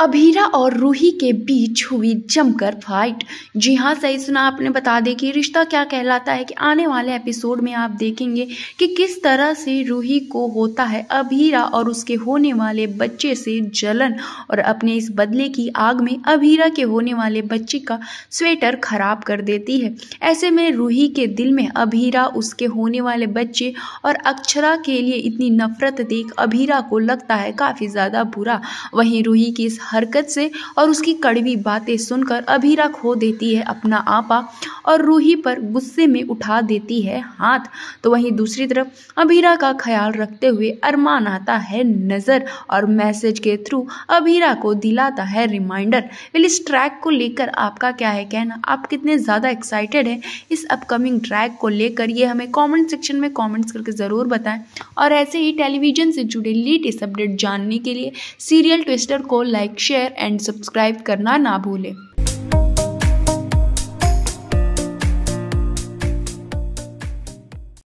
अभीरा और रूही के बीच हुई जमकर फाइट जी हाँ सही सुना आपने बता दें कि रिश्ता क्या कहलाता है कि आने वाले एपिसोड में आप देखेंगे कि किस तरह से रूही को होता है अभीरा और उसके होने वाले बच्चे से जलन और अपने इस बदले की आग में अभीरा के होने वाले बच्चे का स्वेटर खराब कर देती है ऐसे में रूही के दिल में अभीरा उसके होने वाले बच्चे और अक्षरा के लिए इतनी नफरत देख अभीरा को लगता है काफ़ी ज़्यादा बुरा वहीं रूही की इस हरकत से और उसकी कड़वी बातें सुनकर अभीरा खो देती है अपना आपा और रूही पर गुस्से में उठा देती है हाथ तो वहीं दूसरी तरफ अभीरा का ख्याल रखते हुए अरमान आता है नज़र और मैसेज के थ्रू अभीरा को दिलाता है रिमाइंडर विल इस ट्रैक को लेकर आपका क्या है कहना आप कितने ज़्यादा एक्साइटेड हैं इस अपकमिंग ट्रैक को लेकर ये हमें कॉमेंट सेक्शन में कॉमेंट्स करके ज़रूर बताएँ और ऐसे ही टेलीविज़न से जुड़े लेटेस्ट अपडेट जानने के लिए सीरियल ट्विस्टर को लाइक शेयर एंड सब्सक्राइब करना ना भूलें